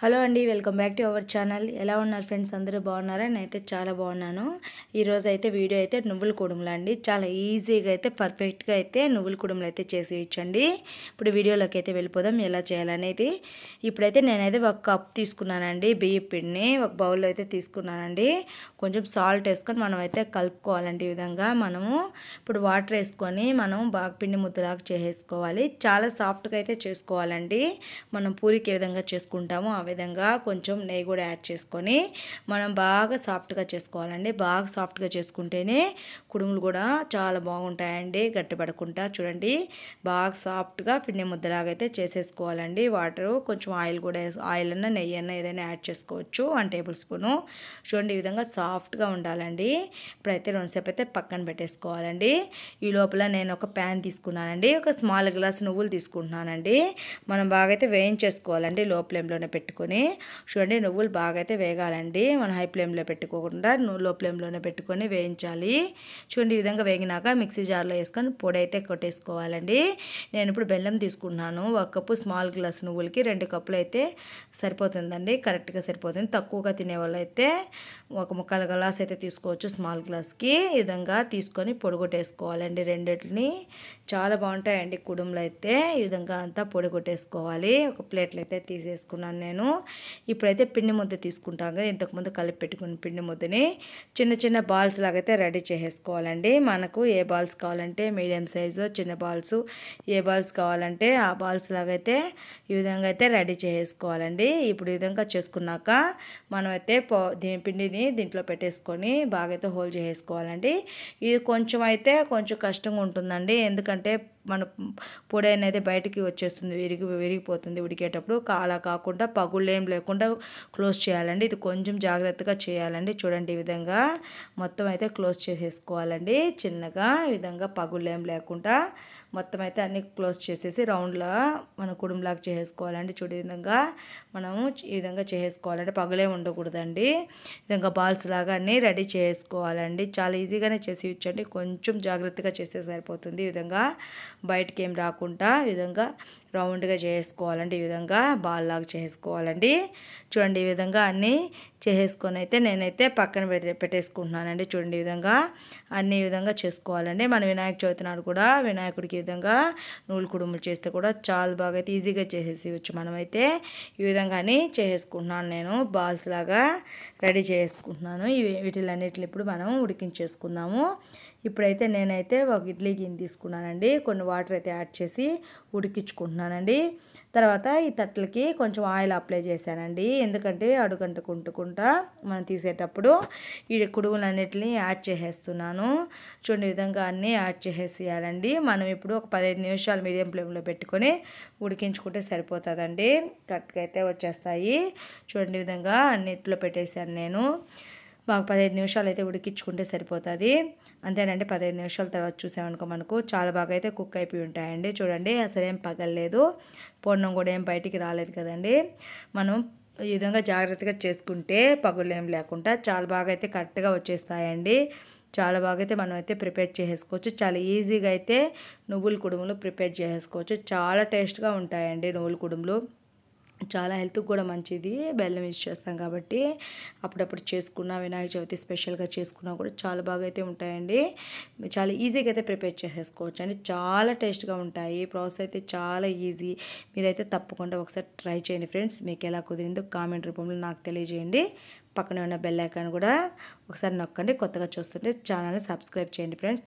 hello అండి welcome back to our channel ఎలా ఉన్నారు ఫ్రెండ్స్ అందరూ బాగున్నారా నేనైతే చాలా బాగున్నాను ఈరోజు అయితే వీడియో అయితే నువ్వుల కుడుములు అండి చాలా ఈజీగా అయితే పర్ఫెక్ట్గా అయితే నువ్వుల కుడుములు అయితే చేసి ఇచ్చండి ఇప్పుడు వీడియోలోకి అయితే వెళ్ళిపోదాం ఎలా చేయాలనేది ఇప్పుడైతే నేనైతే ఒక కప్ తీసుకున్నానండి బియ్యం పిండిని ఒక బౌల్లో అయితే తీసుకున్నానండి కొంచెం సాల్ట్ వేసుకొని మనం అయితే కలుపుకోవాలండి ఈ విధంగా మనము ఇప్పుడు వాటర్ వేసుకొని మనం బాగా పిండి ముద్దలాగా చేసేసుకోవాలి చాలా సాఫ్ట్గా అయితే చేసుకోవాలండి మనం పూరికి ఏ విధంగా చేసుకుంటామో విధంగా కొంచెం నెయ్యి కూడా యాడ్ చేసుకొని మనం బాగా సాఫ్ట్గా చేసుకోవాలండి బాగా సాఫ్ట్గా చేసుకుంటేనే కుడుములు కూడా చాలా బాగుంటాయండి గట్టిపడకుండా చూడండి బాగా సాఫ్ట్గా ముద్దలాగా ముద్దలాగైతే చేసేసుకోవాలండి వాటరు కొంచెం ఆయిల్ కూడా ఆయిల్ అన్న నెయ్యి అన్న ఏదైనా యాడ్ చేసుకోవచ్చు వన్ టేబుల్ స్పూను చూడండి ఈ విధంగా సాఫ్ట్గా ఉండాలండి ఇప్పుడైతే రెండుసేపు అయితే పక్కన పెట్టేసుకోవాలండి ఈ లోపల నేను ఒక ప్యాన్ తీసుకున్నానండి ఒక స్మాల్ గ్లాస్ నువ్వులు తీసుకుంటున్నానండి మనం బాగా అయితే వేయించేసుకోవాలండి లో ఫ్లేమ్లోనే పెట్టుకుని పెట్టుకొని చూడండి నువ్వులు బాగా అయితే వేగాలండి మనం హై ఫ్లేమ్లో పెట్టుకోకుండా లో ఫ్లేమ్లోనే పెట్టుకొని వేయించాలి చూడండి ఈ విధంగా వేగినాక మిక్సీ జార్లో వేసుకొని పొడి అయితే కొట్టేసుకోవాలండి నేను ఇప్పుడు బెల్లం తీసుకుంటున్నాను ఒక కప్పు స్మాల్ గ్లాస్ నువ్వులకి రెండు కప్పులు అయితే సరిపోతుందండి కరెక్ట్గా సరిపోతుంది తక్కువగా తినే వాళ్ళైతే ఒక ముక్కల గ్లాస్ అయితే తీసుకోవచ్చు స్మాల్ గ్లాస్కి ఈ విధంగా తీసుకొని పొడిగొట్టేసుకోవాలండి రెండింటిని చాలా బాగుంటాయండి కుడుములు అయితే ఈ విధంగా అంతా పొడిగొట్టేసుకోవాలి ఒక ప్లేట్లు అయితే తీసేసుకున్నాను నేను తీసుకున్నాను ఇప్పుడైతే పిండి ముద్ద తీసుకుంటాం కదా ఇంతకుముందు కలిపి పెట్టుకున్న పిండి ముద్దని చిన్న చిన్న బాల్స్ లాగైతే రెడీ చేసేసుకోవాలండి మనకు ఏ బాల్స్ కావాలంటే మీడియం సైజు చిన్న బాల్స్ ఏ బాల్స్ కావాలంటే ఆ బాల్స్ లాగైతే ఈ విధంగా అయితే రెడీ చేసేసుకోవాలండి ఇప్పుడు ఈ విధంగా చేసుకున్నాక మనమైతే దీని పిండిని దీంట్లో పెట్టేసుకొని బాగా అయితే హోల్డ్ చేసుకోవాలండి ఇది కొంచెం అయితే కొంచెం కష్టంగా ఉంటుందండి ఎందుకంటే మన పొడి అనేది బయటికి వచ్చేస్తుంది విరిగి విరిగిపోతుంది ఉడికేటప్పుడు అలా కాకుండా పగుళ్ళేం లేకుండా క్లోజ్ చేయాలండి ఇది కొంచెం జాగ్రత్తగా చేయాలండి చూడండి ఈ విధంగా మొత్తం అయితే క్లోజ్ చేసేసుకోవాలండి చిన్నగా విధంగా పగుళ్ళేం లేకుండా మొత్తం అయితే అన్ని క్లోజ్ చేసేసి రౌండ్లా మన కుడుంబలాగా చేసేసుకోవాలండి చూడే విధంగా మనము ఈ విధంగా చేసేసుకోవాలంటే పగలే ఉండకూడదండి విధంగా బాల్స్ లాగా అన్నీ రెడీ చేసుకోవాలండి చాలా ఈజీగానే చేసి ఇచ్చండి కొంచెం జాగ్రత్తగా చేస్తే సరిపోతుంది ఈ విధంగా బయటకి ఏం రాకుండా ఈ విధంగా రౌండ్గా చేసుకోవాలండి ఈ విధంగా బాల్లాగా చేసుకోవాలండి చూడండి ఈ విధంగా అన్నీ చేసుకొని అయితే నేనైతే పక్కన పెట్టేసుకుంటున్నానండి చూడండి ఈ విధంగా అన్ని విధంగా చేసుకోవాలండి మన వినాయక చవితి నాడు కూడా వినాయకుడికి విధంగా నూలు కుడుములు చేస్తే కూడా చాలా బాగా అయితే ఈజీగా వచ్చు మనమైతే ఈ విధంగానే చేసుకుంటున్నాను నేను బాల్స్ లాగా రెడీ చేసుకుంటున్నాను వీటిలన్నిటిని ఇప్పుడు మనం ఉడికించేసుకుందాము ఇప్పుడైతే నేనైతే ఒక ఇడ్లీ గిన్నె తీసుకున్నానండి కొన్ని వాటర్ అయితే యాడ్ చేసి ఉడికించుకుంటున్నానండి తర్వాత ఈ తట్టలకి కొంచెం ఆయిల్ అప్లై చేశానండి ఎందుకంటే కుంటుకుంటా మనం తీసేటప్పుడు ఈ కుడుగులన్నిటిని యాడ్ చేసేస్తున్నాను చూడండి విధంగా అన్నీ యాడ్ చేసేసేయాలండి మనం ఇప్పుడు ఒక పదహైదు నిమిషాలు మీడియం ఫ్లేమ్లో పెట్టుకొని ఉడికించుకుంటే సరిపోతుందండి తట్టుకైతే వచ్చేస్తాయి చూడండి విధంగా అన్నిట్లో పెట్టేశాను నేను మాకు పదహైదు నిమిషాలు అయితే ఉడికించుకుంటే సరిపోతుంది అంతేనండి పదహైదు నిమిషాల తర్వాత చూసామనుకో మనకు చాలా బాగా అయితే కుక్ అయిపోయి ఉంటాయండి చూడండి అసలు ఏం పగలలేదు పొన్నం కూడా ఏం బయటికి రాలేదు కదండి మనం ఈ విధంగా జాగ్రత్తగా చేసుకుంటే పగులేం లేకుండా చాలా బాగా అయితే కరెక్ట్గా వచ్చేస్తాయండి చాలా బాగా అయితే మనం అయితే ప్రిపేర్ చేసుకోవచ్చు చాలా ఈజీగా అయితే నువ్వుల కుడుములు ప్రిపేర్ చేసుకోవచ్చు చాలా టేస్ట్గా ఉంటాయండి నువ్వుల కుడుములు చాలా హెల్త్కి కూడా మంచిది బెల్లం యూజ్ చేస్తాం కాబట్టి అప్పుడప్పుడు చేసుకున్న వినాయక చవితి స్పెషల్గా చేసుకున్నా కూడా చాలా బాగా అయితే ఉంటాయండి చాలా ఈజీగా అయితే ప్రిపేర్ చేసేసుకోవచ్చు అండి చాలా టేస్ట్గా ఉంటాయి ప్రాసెస్ అయితే చాలా ఈజీ మీరైతే తప్పకుండా ఒకసారి ట్రై చేయండి ఫ్రెండ్స్ మీకు ఎలా కుదిరిందో కామెంట్ రూపంలో నాకు తెలియజేయండి పక్కన ఉన్న బెల్ ఐకాన్ కూడా ఒకసారి నొక్కండి కొత్తగా చూస్తుంటే ఛానల్ని సబ్స్క్రైబ్ చేయండి ఫ్రెండ్స్